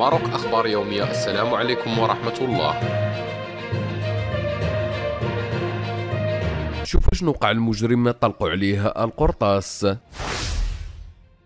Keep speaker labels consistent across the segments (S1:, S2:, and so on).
S1: ماروك أخبار يومية السلام عليكم ورحمة الله شوفوا شنو وقع المجرم طلقوا عليه القرطاس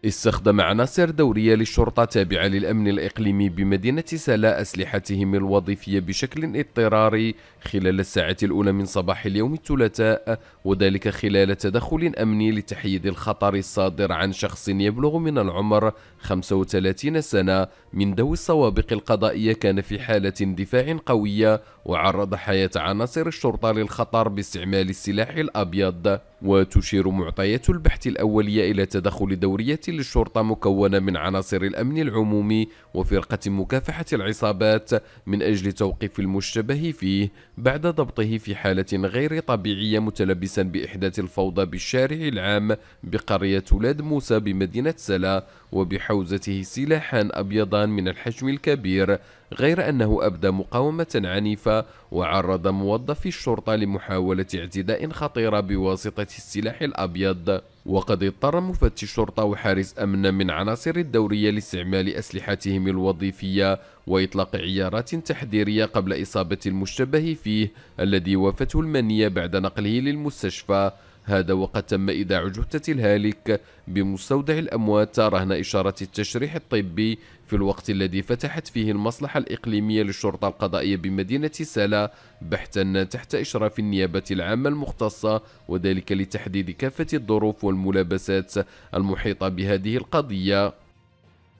S1: استخدم عناصر دورية للشرطة تابعة للأمن الإقليمي بمدينة سلا أسلحتهم الوظيفية بشكل اضطراري خلال الساعة الأولى من صباح اليوم الثلاثاء وذلك خلال تدخل أمني لتحييد الخطر الصادر عن شخص يبلغ من العمر 35 سنة من ذوي السوابق القضائية كان في حالة اندفاع قوية وعرض حياة عناصر الشرطة للخطر باستعمال السلاح الأبيض وتشير معطيات البحث الأولية إلى تدخل دورية للشرطة مكونة من عناصر الأمن العمومي وفرقة مكافحة العصابات من أجل توقيف المشتبه فيه بعد ضبطه في حالة غير طبيعية متلبسا بإحداث الفوضى بالشارع العام بقرية ولاد موسى بمدينة سلا وبحوزته سلاحان أبيضان من الحجم الكبير غير أنه أبدى مقاومة عنيفة وعرض موظفي الشرطة لمحاولة اعتداء خطيرة بواسطة السلاح الأبيض وقد اضطر مفتش شرطة وحارس أمن من عناصر الدورية لاستعمال أسلحتهم الوظيفية وإطلاق عيارات تحذيرية قبل إصابة المشتبه فيه الذي وافته المنية بعد نقله للمستشفى هذا وقد تم إيداع جثة الهالك بمستودع الأموات رهن إشارة التشريح الطبي في الوقت الذي فتحت فيه المصلحة الإقليمية للشرطة القضائية بمدينة سالا بحثا تحت إشراف النيابة العامة المختصة وذلك لتحديد كافة الظروف والملابسات المحيطة بهذه القضية